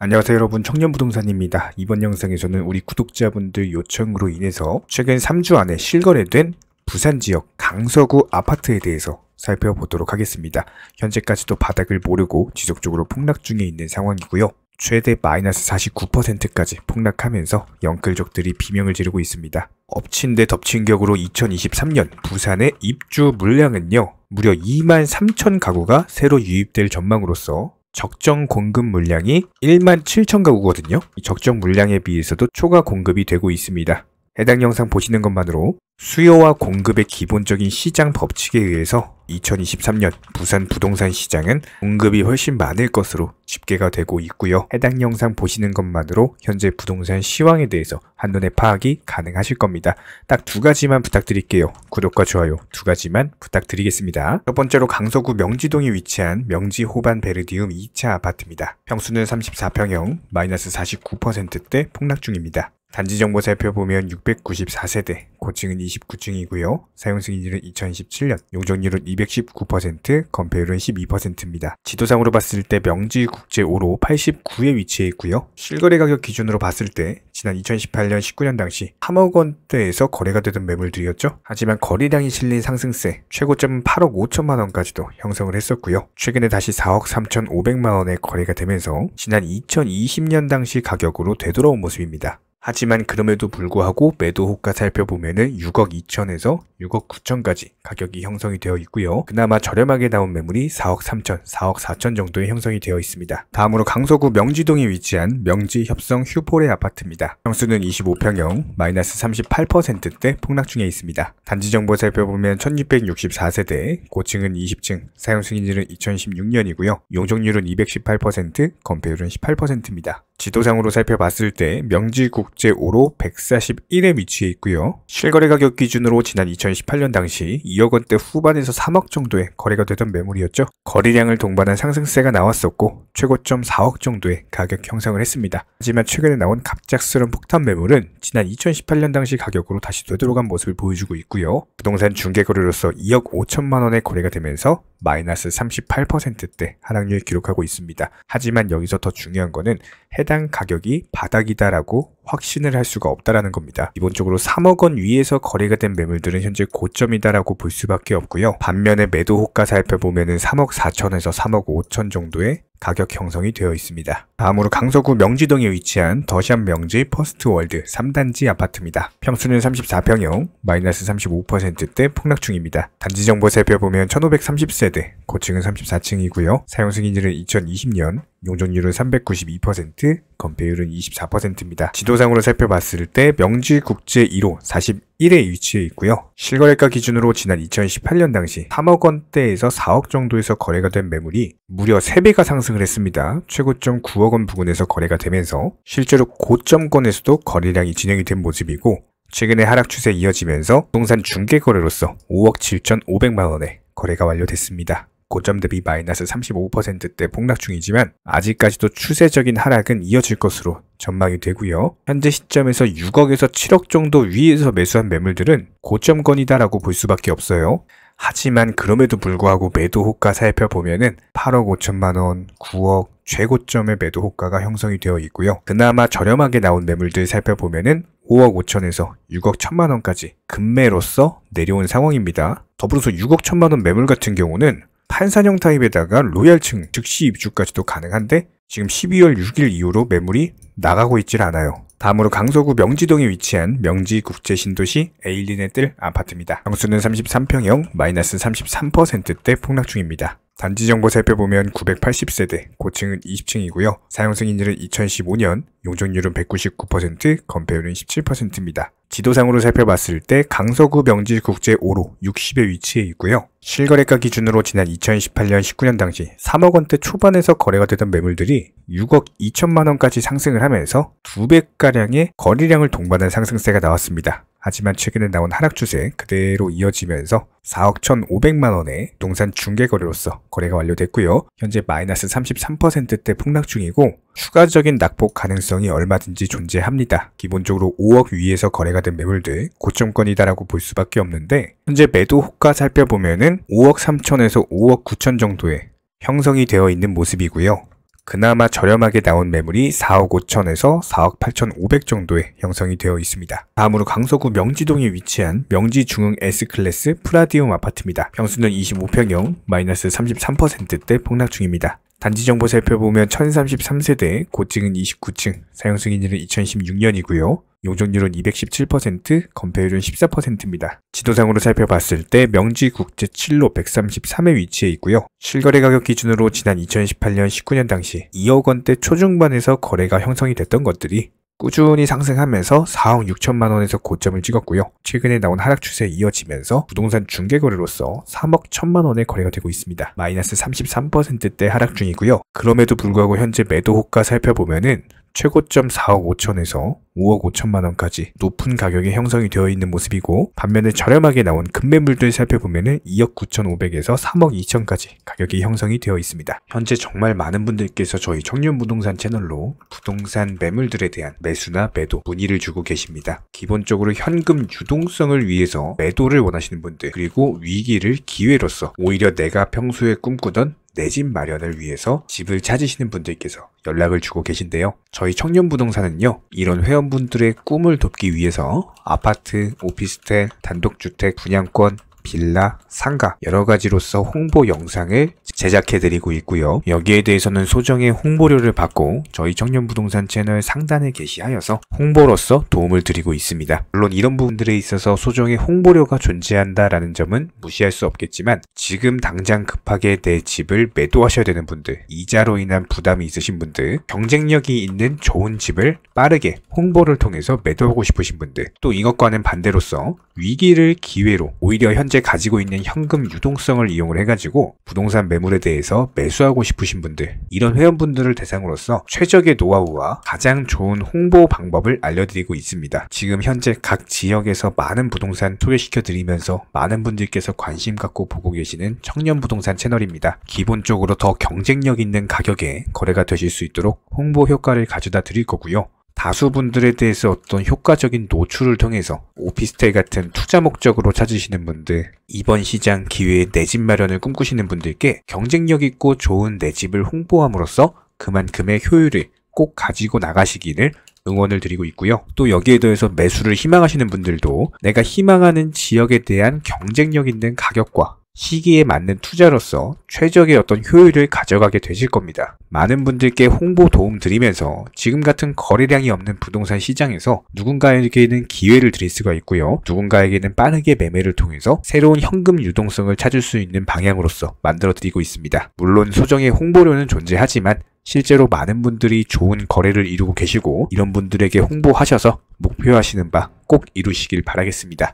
안녕하세요 여러분 청년부동산입니다. 이번 영상에서는 우리 구독자분들 요청으로 인해서 최근 3주 안에 실거래된 부산 지역 강서구 아파트에 대해서 살펴보도록 하겠습니다. 현재까지도 바닥을 모르고 지속적으로 폭락 중에 있는 상황이고요. 최대 마이너스 49%까지 폭락하면서 영끌족들이 비명을 지르고 있습니다. 엎친 데 덮친 격으로 2023년 부산의 입주 물량은요. 무려 2만 3천 가구가 새로 유입될 전망으로서 적정 공급 물량이 1만 7천 가구거든요. 적정 물량에 비해서도 초과 공급이 되고 있습니다. 해당 영상 보시는 것만으로 수요와 공급의 기본적인 시장 법칙에 의해서 2023년 부산 부동산 시장은 공급이 훨씬 많을 것으로 집계가 되고 있고요. 해당 영상 보시는 것만으로 현재 부동산 시황에 대해서 한눈에 파악이 가능하실 겁니다. 딱 두 가지만 부탁드릴게요. 구독과 좋아요 두 가지만 부탁드리겠습니다. 첫 번째로 강서구 명지동에 위치한 명지호반 베르디움 2차 아파트입니다. 평수는 34평형, 마이너스 49%대 폭락 중입니다. 단지정보 살펴보면 694세대, 고층은 29층이고요. 사용승인율은 2017년, 용적률은 219%, 건폐율은 12%입니다. 지도상으로 봤을 때 명지 국제 5로 89에 위치해 있고요. 실거래 가격 기준으로 봤을 때 지난 2018년 19년 당시 3억 원대에서 거래가 되던 매물들이었죠. 하지만 거래량이 실린 상승세, 최고점은 8억 5천만 원까지도 형성을 했었고요. 최근에 다시 4억 3천 5백만 원에 거래가 되면서 지난 2020년 당시 가격으로 되돌아온 모습입니다. 하지만 그럼에도 불구하고 매도 호가 살펴보면은 6억 2천에서 6억 9천까지 가격이 형성이 되어 있고요. 그나마 저렴하게 나온 매물이 4억 3천, 4억 4천 정도에 형성이 되어 있습니다. 다음으로 강서구 명지동에 위치한 명지협성 휴포레 아파트입니다. 평수는 25평형, 마이너스 38%대 폭락 중에 있습니다. 단지 정보 살펴보면 1664세대, 고층은 20층, 사용 승인지는 2016년이고요. 용적률은 218%, 건폐율은 18%입니다. 지도상으로 살펴봤을 때 명지국 국제5로 141에 위치해 있고요. 실거래 가격 기준으로 지난 2018년 당시 2억 원대 후반에서 3억 정도에 거래가 되던 매물이었죠. 거래량을 동반한 상승세가 나왔었고 최고점 4억 정도의 가격 형성을 했습니다. 하지만 최근에 나온 갑작스런 폭탄 매물은 지난 2018년 당시 가격으로 다시 되돌아간 모습을 보여주고 있고요. 부동산 중개거래로서 2억 5천만 원의 거래가 되면서 마이너스 38%대 하락률 을 기록하고 있습니다. 하지만 여기서 더 중요한 거는 해당 가격이 바닥이다라고 확신을 할 수가 없다라는 겁니다. 기본적으로 3억 원 위에서 거래가 된 매물들은 현재 고점이다라고 볼 수밖에 없고요. 반면에 매도 호가 살펴보면은 3억 4천에서 3억 5천 정도의 가격 형성이 되어 있습니다. 다음으로 강서구 명지동에 위치한 더샵 명지 퍼스트월드 3단지 아파트입니다. 평수는 34평형, 마이너스 35%대 폭락 중입니다. 단지 정보살펴 보면 1530세대, 고층은 34층이고요. 사용 승인일은 2020년, 용적률은 392%, 건폐율은 24%입니다. 지도상으로 살펴봤을 때 명지 국제 1호 41에 위치해 있고요. 실거래가 기준으로 지난 2018년 당시 3억 원대에서 4억 정도에서 거래가 된 매물이 무려 3배가 상승을 했습니다. 최고점 9억 원 부근에서 거래가 되면서 실제로 고점권에서도 거래량이 진행이 된 모습이고 최근의 하락 추세 이어지면서 동산 중개 거래로서 5억 7천5백만 원에 거래가 완료됐습니다. 고점 대비 마이너스 35%대 폭락 중이지만 아직까지도 추세적인 하락은 이어질 것으로 전망이 되고요. 현재 시점에서 6억에서 7억 정도 위에서 매수한 매물들은 고점권이다라고 볼 수밖에 없어요. 하지만 그럼에도 불구하고 매도 호가 살펴보면은 8억 5천만 원, 9억 최고점의 매도 호가가 형성이 되어 있고요. 그나마 저렴하게 나온 매물들 살펴보면은 5억 5천에서 6억 1천만 원까지 금매로서 내려온 상황입니다. 더불어서 6억 1천만 원 매물 같은 경우는 판산형 타입에다가 로얄층 즉시 입주까지도 가능한데 지금 12월 6일 이후로 매물이 나가고 있질 않아요. 다음으로 강서구 명지동에 위치한 명지국제신도시 에일린의 뜰 아파트입니다. 평수는 33평형 마이너스 33%대 폭락 중입니다. 단지 정보 살펴보면 980세대, 고층은 20층이고요. 사용 승인율은 2015년, 용적률은 199%, 건폐율은 17%입니다. 지도상으로 살펴봤을 때 강서구 명지 국제 5로 60에 위치해 있고요. 실거래가 기준으로 지난 2018년 19년 당시 3억 원대 초반에서 거래가 되던 매물들이 6억 2천만 원까지 상승을 하면서 2배가량의 거래량을 동반한 상승세가 나왔습니다. 하지만 최근에 나온 하락 추세 그대로 이어지면서 4억 1,500만 원의 동산 중개 거래로서 거래가 완료됐고요. 현재 마이너스 33%대 폭락 중이고 추가적인 낙폭 가능성이 얼마든지 존재합니다. 기본적으로 5억 위에서 거래가 된 매물들 고점권이다라고 볼 수밖에 없는데 현재 매도 호가 살펴보면은 5억 3천에서 5억 9천 정도의 형성이 되어 있는 모습이고요. 그나마 저렴하게 나온 매물이 4억 5천에서 4억 8천 5백 정도에 형성이 되어 있습니다. 다음으로 강서구 명지동에 위치한 명지중흥 S클래스 프라디움 아파트입니다. 평수는 25평형 마이너스 33%대 폭락 중입니다. 단지 정보 살펴보면 1033세대, 고층은 29층, 사용 승인일은 2016년이고요. 용적률은 217%, 건폐율은 14%입니다. 지도상으로 살펴봤을 때 명지 국제 7로 133에 위치해 있고요. 실거래 가격 기준으로 지난 2018년 19년 당시 2억 원대 초중반에서 거래가 형성이 됐던 것들이 꾸준히 상승하면서 4억 6천만 원에서 고점을 찍었고요. 최근에 나온 하락 추세에 이어지면서 부동산 중개 거래로서 3억 1천만 원의 거래가 되고 있습니다. 마이너스 33%대 하락 중이고요. 그럼에도 불구하고 현재 매도 호가 살펴보면은 최고점 4억 5천에서 5억 5천만 원까지 높은 가격에 형성이 되어 있는 모습이고 반면에 저렴하게 나온 급매물들 살펴보면 2억 9,500에서 3억 2천까지 가격이 형성이 되어 있습니다. 현재 정말 많은 분들께서 저희 청년 부동산 채널로 부동산 매물들에 대한 매수나 매도 문의를 주고 계십니다. 기본적으로 현금 유동성을 위해서 매도를 원하시는 분들 그리고 위기를 기회로서 오히려 내가 평소에 꿈꾸던 내집 마련을 위해서 집을 찾으시는 분들께서 연락을 주고 계신데요. 저희 청년부동산은요, 이런 회원분들의 꿈을 돕기 위해서 아파트, 오피스텔, 단독주택, 분양권, 빌라, 상가 여러 가지로서 홍보 영상을 제작해드리고 있고요. 여기에 대해서는 소정의 홍보료를 받고 저희 청년부동산 채널 상단에 게시하여서 홍보로서 도움을 드리고 있습니다. 물론 이런 부분들에 있어서 소정의 홍보료가 존재한다라는 점은 무시할 수 없겠지만 지금 당장 급하게 내 집을 매도하셔야 되는 분들, 이자로 인한 부담이 있으신 분들, 경쟁력이 있는 좋은 집을 빠르게 홍보를 통해서 매도하고 싶으신 분들, 또 이것과는 반대로서 위기를 기회로 오히려 현재 현재 가지고 있는 현금 유동성을 이용을 해가지고 부동산 매물에 대해서 매수하고 싶으신 분들 이런 회원분들을 대상으로서 최적의 노하우와 가장 좋은 홍보 방법을 알려드리고 있습니다. 지금 현재 각 지역에서 많은 부동산 소개시켜 드리면서 많은 분들께서 관심 갖고 보고 계시는 청년 부동산 채널입니다. 기본적으로 더 경쟁력 있는 가격에 거래가 되실 수 있도록 홍보 효과를 가져다 드릴 거고요. 다수분들에 대해서 어떤 효과적인 노출을 통해서 오피스텔 같은 투자 목적으로 찾으시는 분들, 이번 시장 기회에 내집 마련을 꿈꾸시는 분들께 경쟁력 있고 좋은 내 집을 홍보함으로써 그만큼의 효율을 꼭 가지고 나가시기를 응원을 드리고 있고요. 또 여기에 더해서 매수를 희망하시는 분들도 내가 희망하는 지역에 대한 경쟁력 있는 가격과 시기에 맞는 투자로서 최적의 어떤 효율을 가져가게 되실 겁니다. 많은 분들께 홍보 도움 드리면서 지금 같은 거래량이 없는 부동산 시장에서 누군가에게는 기회를 드릴 수가 있고요. 누군가에게는 빠르게 매매를 통해서 새로운 현금 유동성을 찾을 수 있는 방향으로서 만들어 드리고 있습니다. 물론 소정의 홍보료는 존재하지만 실제로 많은 분들이 좋은 거래를 이루고 계시고 이런 분들에게 홍보하셔서 목표하시는 바 꼭 이루시길 바라겠습니다.